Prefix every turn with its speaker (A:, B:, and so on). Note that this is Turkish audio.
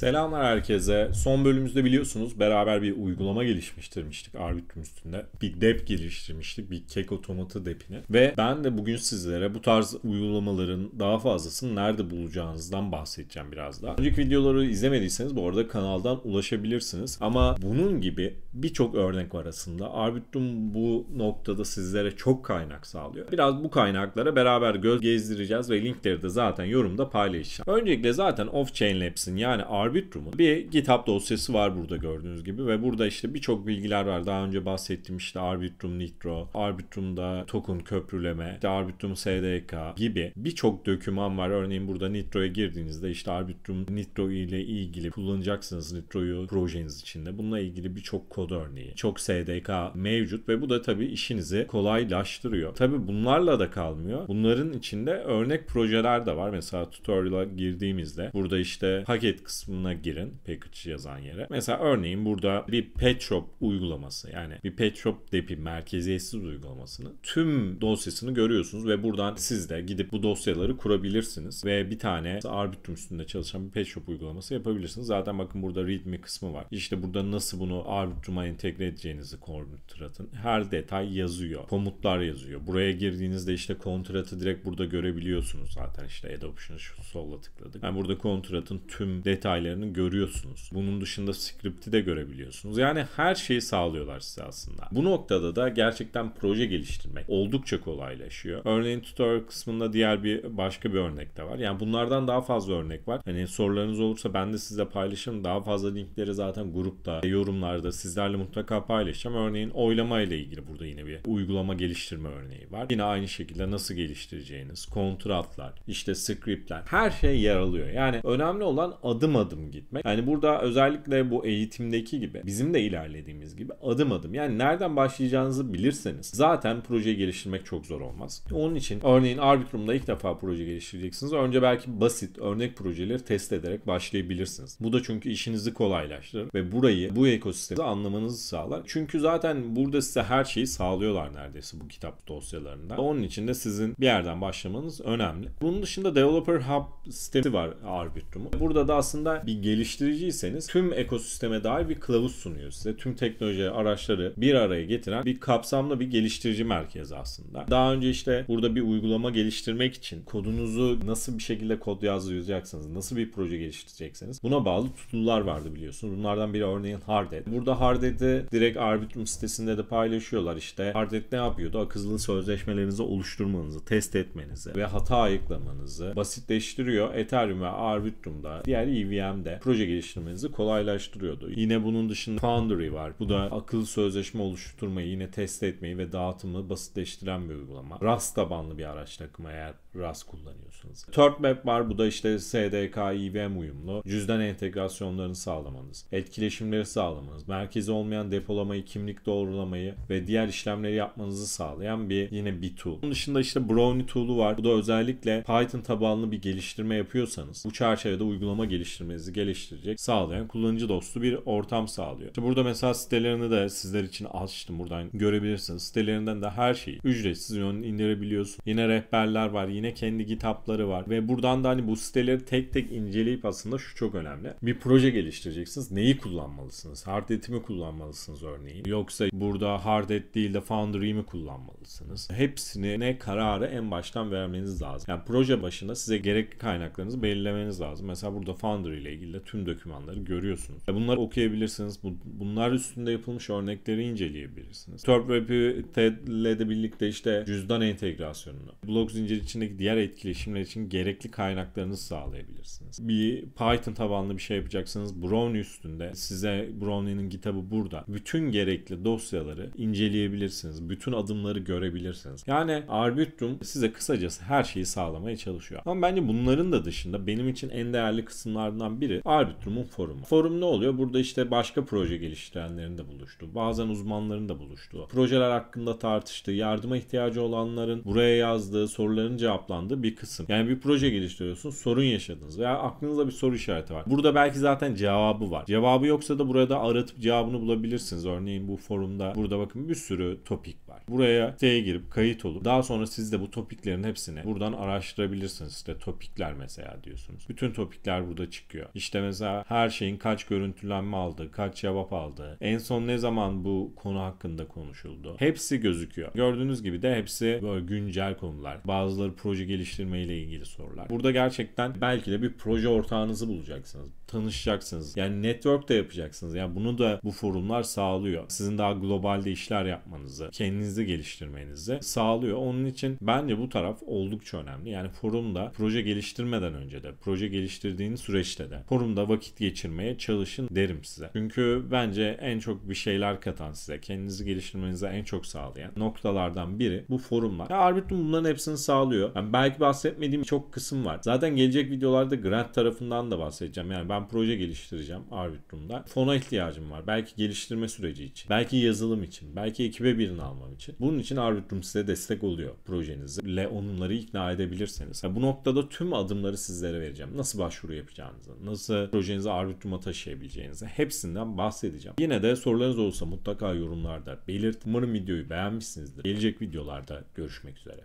A: Selamlar herkese. Son bölümümüzde biliyorsunuz beraber bir uygulama geliştirmiştik Arbitrum üstünde. Bir dep geliştirmiştik. Bir kek otomatı depini. Ve ben de bugün sizlere bu tarz uygulamaların daha fazlasını nerede bulacağınızdan bahsedeceğim biraz daha. Önceki videoları izlemediyseniz bu arada kanaldan ulaşabilirsiniz. Ama bunun gibi birçok örnek var aslında. Arbitrum bu noktada sizlere çok kaynak sağlıyor. Biraz bu kaynaklara beraber göz gezdireceğiz ve linkleri de zaten yorumda paylaşacağım. Öncelikle zaten Off-Chain Labs'in yani Arbitrum Arbitrum'un bir GitHub dosyası var burada gördüğünüz gibi ve burada işte birçok bilgiler var. Daha önce bahsettiğim işte Arbitrum Nitro, Arbitrum'da token köprüleme, işte Arbitrum SDK gibi birçok döküman var. Örneğin burada Nitro'ya girdiğinizde işte Arbitrum Nitro ile ilgili kullanacaksınız Nitro'yu projeniz içinde. Bununla ilgili birçok kod örneği, çok SDK mevcut ve bu da tabii işinizi kolaylaştırıyor. Tabii bunlarla da kalmıyor. Bunların içinde örnek projeler de var. Mesela tutorial'a girdiğimizde burada işte paket kısmı alanına girin package yazan yere. Mesela örneğin burada bir pet shop uygulaması yani bir pet shop depi merkeziyetsiz uygulamasını tüm dosyasını görüyorsunuz ve buradan siz de gidip bu dosyaları kurabilirsiniz ve bir tane Arbitrum üstünde çalışan bir pet shop uygulaması yapabilirsiniz. Zaten bakın burada readme kısmı var. İşte burada nasıl bunu Arbitrum'a entegre edeceğinizi kontratın her detay yazıyor. Komutlar yazıyor. Buraya girdiğinizde işte kontratı direkt burada görebiliyorsunuz zaten işte adoption'ı şu sola tıkladık. Yani burada kontratın tüm detayları sahnelerinin görüyorsunuz. Bunun dışında skripti de görebiliyorsunuz. Yani her şeyi sağlıyorlar size aslında. Bu noktada da gerçekten proje geliştirmek oldukça kolaylaşıyor. Örneğin tutorial kısmında diğer bir başka bir örnek de var. Yani bunlardan daha fazla örnek var. Hani sorularınız olursa ben de sizle paylaşırım. Daha fazla linkleri zaten grupta, yorumlarda sizlerle mutlaka paylaşacağım. Örneğin oylama ile ilgili burada yine bir uygulama geliştirme örneği var. Yine aynı şekilde nasıl geliştireceğiniz, kontratlar, işte scriptler her şey yer alıyor. Yani önemli olan adım adım adım gitmek. Yani burada özellikle bu eğitimdeki gibi bizim de ilerlediğimiz gibi adım adım yani nereden başlayacağınızı bilirseniz zaten proje geliştirmek çok zor olmaz. Onun için örneğin Arbitrum'da ilk defa proje geliştireceksiniz. Önce belki basit örnek projeleri test ederek başlayabilirsiniz. Bu da çünkü işinizi kolaylaştırır ve burayı bu ekosistemi anlamanızı sağlar. Çünkü zaten burada size her şeyi sağlıyorlar neredeyse bu kitap dosyalarında. Onun için de sizin bir yerden başlamanız önemli. Bunun dışında Developer Hub sitesi var Arbitrum'un. Burada da aslında bir geliştiriciyseniz tüm ekosisteme dair bir kılavuz sunuyor size. Tüm teknoloji araçları bir araya getiren bir kapsamlı bir geliştirici merkezi aslında. Daha önce işte burada bir uygulama geliştirmek için kodunuzu nasıl bir şekilde kod yazacaksınız, nasıl bir proje geliştireceksiniz buna bağlı tutulular vardı biliyorsunuz. Bunlardan biri örneğin Hardet. Burada Hardet'i direkt Arbitrum sitesinde de paylaşıyorlar işte. Hardet ne yapıyordu? Akıllı sözleşmelerinizi oluşturmanızı, test etmenizi ve hata ayıklamanızı basitleştiriyor. Ethereum ve Arbitrum'da diğer EVM sistemde proje geliştirmenizi kolaylaştırıyordu. Yine bunun dışında Foundry var. Bu da akıl sözleşme oluşturmayı, yine test etmeyi ve dağıtımı basitleştiren bir uygulama. Rast tabanlı bir araç takımı eğer RAS kullanıyorsunuz. Third Map var. Bu da işte SDK, IVM uyumlu. Cüzdan entegrasyonlarını sağlamanız, etkileşimleri sağlamanız, merkezi olmayan depolamayı, kimlik doğrulamayı ve diğer işlemleri yapmanızı sağlayan bir yine bir tool. Bunun dışında işte Brownie tool'u var. Bu da özellikle Python tabanlı bir geliştirme yapıyorsanız bu çerçevede uygulama geliştirmenizi geliştirecek, sağlayan kullanıcı dostu bir ortam sağlıyor. İşte burada mesela sitelerini de sizler için açtım buradan görebilirsiniz. Sitelerinden de her şeyi ücretsiz yön indirebiliyorsun. Yine rehberler var, yine yine kendi GitHub'ları var. Ve buradan da hani bu siteleri tek tek inceleyip aslında şu çok önemli. Bir proje geliştireceksiniz. Neyi kullanmalısınız? Hardet'i mi kullanmalısınız örneğin? Yoksa burada Hardet değil de Foundry'i mi kullanmalısınız? Hepsini ne kararı en baştan vermeniz lazım. Yani proje başında size gerekli kaynaklarınızı belirlemeniz lazım. Mesela burada Foundry ile ilgili de tüm dokümanları görüyorsunuz. Bunları okuyabilirsiniz. Bunlar üstünde yapılmış örnekleri inceleyebilirsiniz. Turp Web'i TED ile de birlikte işte cüzdan entegrasyonunu, blok zinciri içinde dışındaki diğer etkileşimler için gerekli kaynaklarınızı sağlayabilirsiniz. Bir Python tabanlı bir şey yapacaksanız Brownie üstünde size Brownie'nin kitabı burada. Bütün gerekli dosyaları inceleyebilirsiniz. Bütün adımları görebilirsiniz. Yani Arbitrum size kısacası her şeyi sağlamaya çalışıyor. Ama bence bunların da dışında benim için en değerli kısımlardan biri Arbitrum'un forumu. Forum ne oluyor? Burada işte başka proje geliştirenlerin de buluştuğu, bazen uzmanların da buluştuğu, projeler hakkında tartıştığı, yardıma ihtiyacı olanların buraya yazdığı, soruların cevap cevaplandığı bir kısım. Yani bir proje geliştiriyorsun, sorun yaşadınız veya aklınızda bir soru işareti var. Burada belki zaten cevabı var. Cevabı yoksa da burada aratıp cevabını bulabilirsiniz. Örneğin bu forumda burada bakın bir sürü topik var. Buraya siteye girip kayıt olup daha sonra siz de bu topiklerin hepsini buradan araştırabilirsiniz. İşte topikler mesela diyorsunuz. Bütün topikler burada çıkıyor. İşte mesela her şeyin kaç görüntülenme aldı, kaç cevap aldı, en son ne zaman bu konu hakkında konuşuldu. Hepsi gözüküyor. Gördüğünüz gibi de hepsi böyle güncel konular. Bazıları proje geliştirme ile ilgili sorular. Burada gerçekten belki de bir proje ortağınızı bulacaksınız tanışacaksınız. Yani network de yapacaksınız. Yani bunu da bu forumlar sağlıyor. Sizin daha globalde işler yapmanızı, kendinizi geliştirmenizi sağlıyor. Onun için bence bu taraf oldukça önemli. Yani forumda proje geliştirmeden önce de, proje geliştirdiğiniz süreçte de forumda vakit geçirmeye çalışın derim size. Çünkü bence en çok bir şeyler katan size, kendinizi geliştirmenize en çok sağlayan noktalardan biri bu forumlar. Ya Arbitrum bunların hepsini sağlıyor. Yani belki bahsetmediğim çok kısım var. Zaten gelecek videolarda grant tarafından da bahsedeceğim. Yani ben ben proje geliştireceğim Arbitrum'da. Fona ihtiyacım var. Belki geliştirme süreci için, belki yazılım için, belki ekibe birini almam için. Bunun için Arbitrum size destek oluyor projenizle onları ikna edebilirseniz. bu noktada tüm adımları sizlere vereceğim. Nasıl başvuru yapacağınızı, nasıl projenizi Arbitrum'a taşıyabileceğinizi hepsinden bahsedeceğim. Yine de sorularınız olsa mutlaka yorumlarda belirt. Umarım videoyu beğenmişsinizdir. Gelecek videolarda görüşmek üzere.